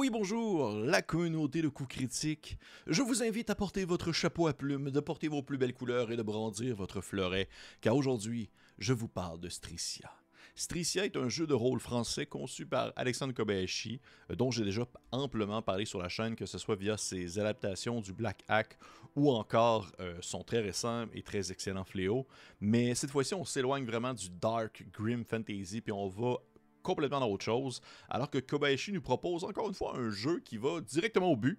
oui, bonjour, la communauté de coups critiques. Je vous invite à porter votre chapeau à plumes, de porter vos plus belles couleurs et de brandir votre fleuret, car aujourd'hui, je vous parle de Stricia. Stricia est un jeu de rôle français conçu par Alexandre Kobayashi, dont j'ai déjà amplement parlé sur la chaîne, que ce soit via ses adaptations du Black Hack ou encore euh, son très récent et très excellent Fléau. Mais cette fois-ci, on s'éloigne vraiment du dark, grim fantasy, puis on va complètement dans autre chose, alors que Kobayashi nous propose encore une fois un jeu qui va directement au but,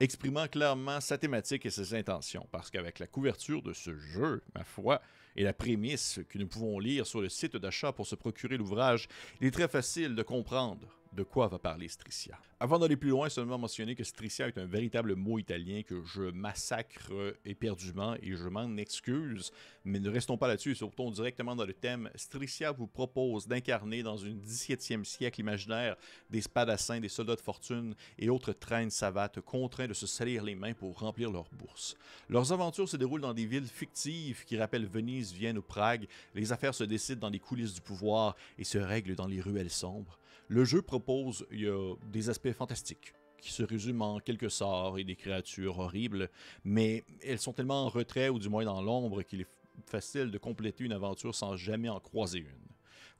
exprimant clairement sa thématique et ses intentions, parce qu'avec la couverture de ce jeu, ma foi, et la prémisse que nous pouvons lire sur le site d'achat pour se procurer l'ouvrage, il est très facile de comprendre de quoi va parler Stricia. Avant d'aller plus loin, seulement mentionner que Stricia est un véritable mot italien que je massacre euh, éperdument et je m'en excuse, mais ne restons pas là-dessus et sautons directement dans le thème. Stricia vous propose d'incarner dans une 17e siècle imaginaire des spadassins, des soldats de fortune et autres traînes savates contraints de se salir les mains pour remplir leurs bourses. Leurs aventures se déroulent dans des villes fictives qui rappellent Venise, Vienne ou Prague. Les affaires se décident dans les coulisses du pouvoir et se règlent dans les ruelles sombres. Le jeu propose y des aspects fantastiques qui se résument en quelques sorts et des créatures horribles, mais elles sont tellement en retrait ou du moins dans l'ombre qu'il est facile de compléter une aventure sans jamais en croiser une.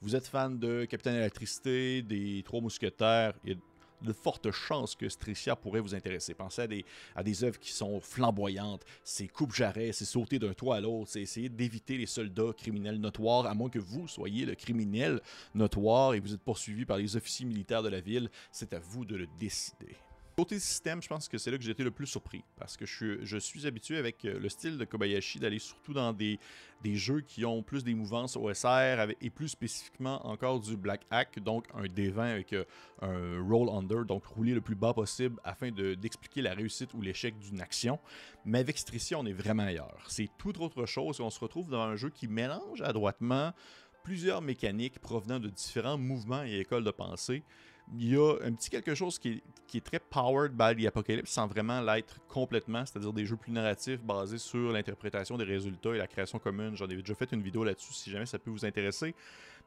Vous êtes fan de Capitaine Électricité, des Trois Mousquetaires, et de fortes chances que Strichia pourrait vous intéresser. Pensez à des, à œuvres qui sont flamboyantes, ces coupe-jarret, c'est sauter d'un toit à l'autre, c'est essayer d'éviter les soldats criminels notoires, à moins que vous soyez le criminel notoire et vous êtes poursuivi par les officiers militaires de la ville. C'est à vous de le décider. Côté système, je pense que c'est là que j'ai été le plus surpris parce que je suis, habitué avec euh, le style de Kobayashi d'aller surtout dans des, des jeux qui ont plus des mouvances OSR et plus spécifiquement encore du Black Hack, donc un D20 avec euh, un roll under, donc rouler le plus bas possible afin d'expliquer la réussite ou l'échec d'une action. Mais avec cette on est vraiment ailleurs. C'est tout autre chose et on se retrouve dans un jeu qui mélange adroitement plusieurs mécaniques provenant de différents mouvements et écoles de pensée il y a un petit quelque chose qui est, très powered by the apocalypse sans vraiment l'être complètement, c'est-à-dire des jeux plus narratifs basés sur l'interprétation des résultats et la création commune. J'en ai déjà fait une vidéo là-dessus si jamais ça peut vous intéresser,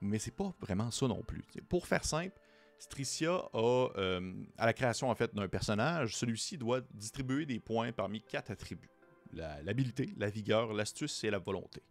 mais c'est pas vraiment ça non plus. Pour faire simple, Stricia a, euh, à la création en fait d'un personnage, celui-ci doit distribuer des points parmi quatre attributs l'habileté, la vigueur, l'astuce et la volonté.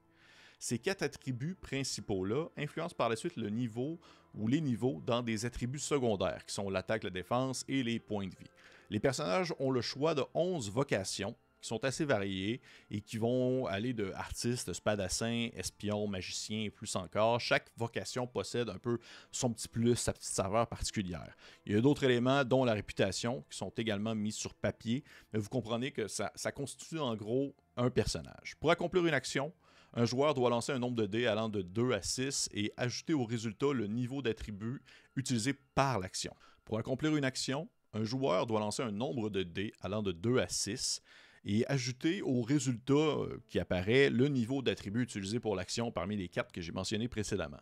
Ces quatre attributs principaux-là influencent par la suite le niveau ou les niveaux dans des attributs secondaires qui sont l'attaque, la défense et les points de vie. Les personnages ont le choix de 11 vocations qui sont assez variées et qui vont aller de artistes, spadassin, espion, magicien et plus encore. Chaque vocation possède un peu son petit plus, sa petite saveur particulière. Il y a d'autres éléments, dont la réputation, qui sont également mis sur papier, mais vous comprenez que ça, ça constitue en gros un personnage. Pour accomplir une action, un joueur doit lancer un nombre de dés allant de 2 à 6 et ajouter au résultat le niveau d'attribut utilisé par l'action. Pour accomplir une action, un joueur doit lancer un nombre de dés allant de 2 à 6 et ajouter au résultat euh, qui apparaît le niveau d'attribut utilisé pour l'action parmi les cartes que j'ai mentionnées précédemment.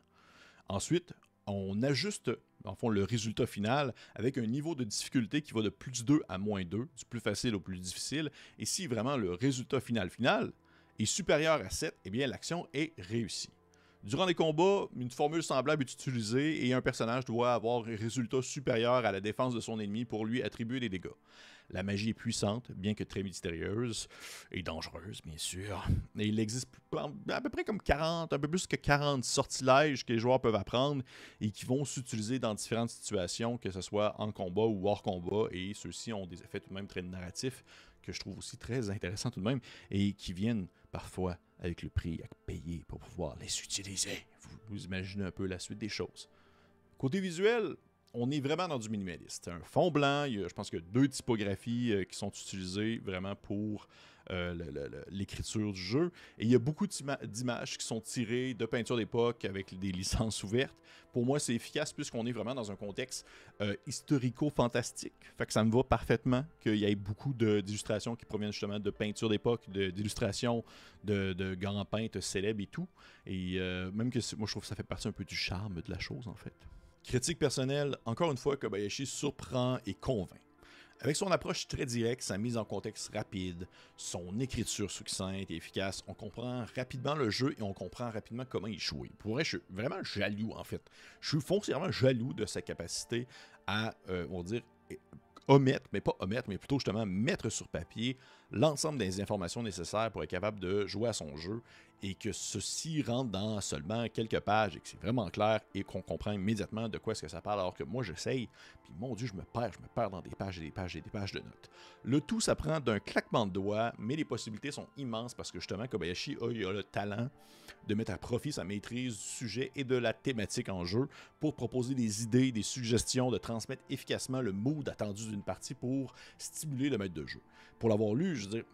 Ensuite, on ajuste en le résultat final avec un niveau de difficulté qui va de plus de 2 à moins 2, du plus facile au plus difficile. Et si vraiment le résultat final final, est supérieure à 7, eh bien l'action est réussie. Durant les combats, une formule semblable est utilisée et un personnage doit avoir un résultat supérieur à la défense de son ennemi pour lui attribuer des dégâts. La magie est puissante, bien que très mystérieuse et dangereuse, bien sûr. Et il existe à peu près comme 40, un peu plus que 40 sortilèges que les joueurs peuvent apprendre et qui vont s'utiliser dans différentes situations, que ce soit en combat ou hors combat, et ceux-ci ont des effets tout de même très narratifs que je trouve aussi très intéressant tout de même, et qui viennent parfois avec le prix à payer pour pouvoir les utiliser. Vous, vous imaginez un peu la suite des choses. Côté visuel, on est vraiment dans du minimaliste. Un fond blanc, je pense que, deux typographies euh, qui sont utilisées vraiment pour euh, l'écriture du jeu. Et il y a beaucoup d'images qui sont tirées de peintures d'époque avec des licences ouvertes. Pour moi, c'est efficace puisqu'on est vraiment dans un contexte euh, historico-fantastique. Fait que ça me va parfaitement qu'il y ait beaucoup d'illustrations qui proviennent justement de peintures d'époque, d'illustrations de, de, grands peintres célèbres et tout. Et même que moi, je trouve que ça fait partie un peu du charme de la chose en fait. Critique personnelle, encore une fois, Kobayashi surprend et convainc. Avec son approche très directe, sa mise en contexte rapide, son écriture succincte et efficace, on comprend rapidement le jeu et on comprend rapidement comment il joue. Pour vrai, je suis vraiment jaloux en fait. Je suis foncièrement jaloux de sa capacité à, euh, on va dire, omettre, mais pas omettre, mais plutôt justement mettre sur papier l'ensemble des informations nécessaires pour être capable de jouer à son jeu et que ceci rentre dans seulement quelques pages et que c'est vraiment clair et qu'on comprend immédiatement de quoi est-ce que ça parle alors que moi j'essaye, puis mon Dieu, je me perds, je me perds dans des pages et des pages et des pages de notes. Le tout, ça prend d'un claquement de doigts, mais les possibilités sont immenses parce que justement, Kobayashi a, a le talent de mettre à profit sa maîtrise du sujet et de la thématique en jeu pour proposer des idées, des suggestions, de transmettre efficacement le mood attendu d'une partie pour stimuler le maître de jeu. Pour l'avoir lu, je veux dire,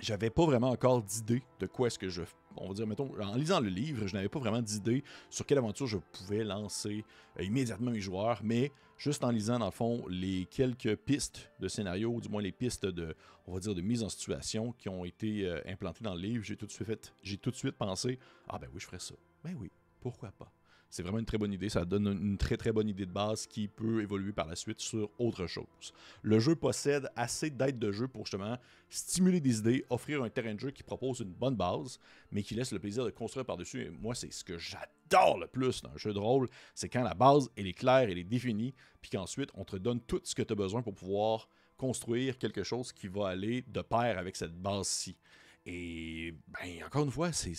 j'avais pas vraiment encore d'idée de quoi est-ce que je. On va dire, mettons, en lisant le livre, je n'avais pas vraiment d'idée sur quelle aventure je pouvais lancer euh, immédiatement mes joueurs, mais juste en lisant, dans le fond, les quelques pistes de scénario, ou du moins les pistes de, on va dire, de mise en situation qui ont été euh, implantées dans le livre, j'ai tout de suite fait, j'ai tout de suite pensé, ah ben oui, je ferais ça. Ben oui, pourquoi pas? C'est vraiment une très bonne idée. Ça donne une très très bonne idée de base qui peut évoluer par la suite sur autre chose. Le jeu possède assez d'aides de jeu pour justement stimuler des idées, offrir un terrain de jeu qui propose une bonne base, mais qui laisse le plaisir de construire par-dessus. Et moi, c'est ce que j'adore le plus dans un jeu de rôle, c'est quand la base elle est claire, elle est définie, puis qu'ensuite on te donne tout ce que tu as besoin pour pouvoir construire quelque chose qui va aller de pair avec cette base-ci. Et ben, encore une fois, c'est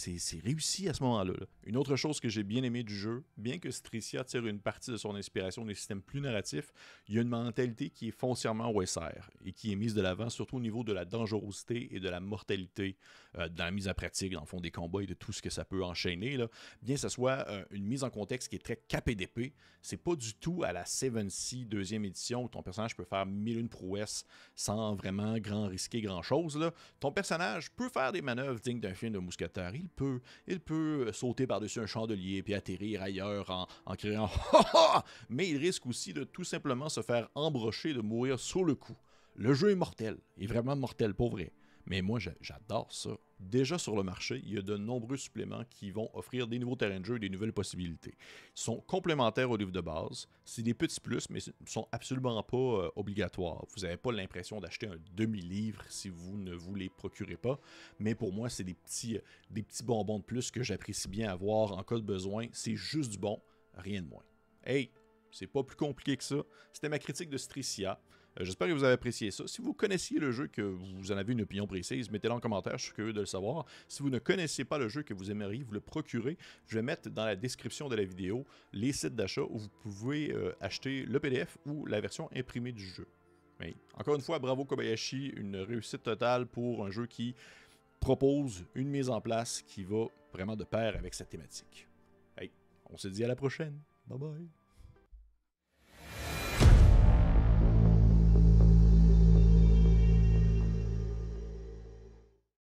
réussi à ce moment-là. Une autre chose que j'ai bien aimé du jeu, bien que Stricia tire une partie de son inspiration des systèmes plus narratifs, il y a une mentalité qui est foncièrement OSR et qui est mise de l'avant surtout au niveau de la dangerosité et de la mortalité euh, dans la mise à pratique, dans le fond des combats et de tout ce que ça peut enchaîner. Là. Bien que ce soit euh, une mise en contexte qui est très capée d'épée, c'est pas du tout à la 7 c deuxième édition où ton personnage peut faire mille une prouesses sans vraiment grand risquer grand-chose. Ton personnage peut faire des manœuvres dignes d'un film de mousquetaire. Il peut, il peut euh, sauter par-dessus un chandelier puis atterrir ailleurs en, Ha ha !» Mais il risque aussi de tout simplement se faire embrocher, de mourir sur le coup. Le jeu est mortel, est vraiment mortel pour vrai. Mais moi, j'adore ça. Déjà sur le marché, il y a de nombreux suppléments qui vont offrir des nouveaux terrains de jeu et des nouvelles possibilités. Ils sont complémentaires au livre de base. C'est des petits plus, mais ne sont absolument pas euh, obligatoires. Vous n'avez pas l'impression d'acheter un demi-livre si vous ne vous les procurez pas. Mais pour moi, c'est des petits, euh, des petits bonbons de plus que j'apprécie bien avoir en cas de besoin. C'est juste du bon, rien de moins. Hey, c'est pas plus compliqué que ça. C'était ma critique de Stricia. Euh, j'espère que vous avez apprécié ça. Si vous connaissiez le jeu, que vous en avez une opinion précise, mettez le en commentaire, je suis curieux de le savoir. Si vous ne connaissez pas le jeu, que vous aimeriez vous le procurer, je vais mettre dans la description de la vidéo les sites d'achat où vous pouvez euh, acheter le PDF ou la version imprimée du jeu. encore une fois, bravo Kobayashi, une réussite totale pour un jeu qui propose une mise en place qui va vraiment de pair avec cette thématique. on se dit à la prochaine. Bye bye.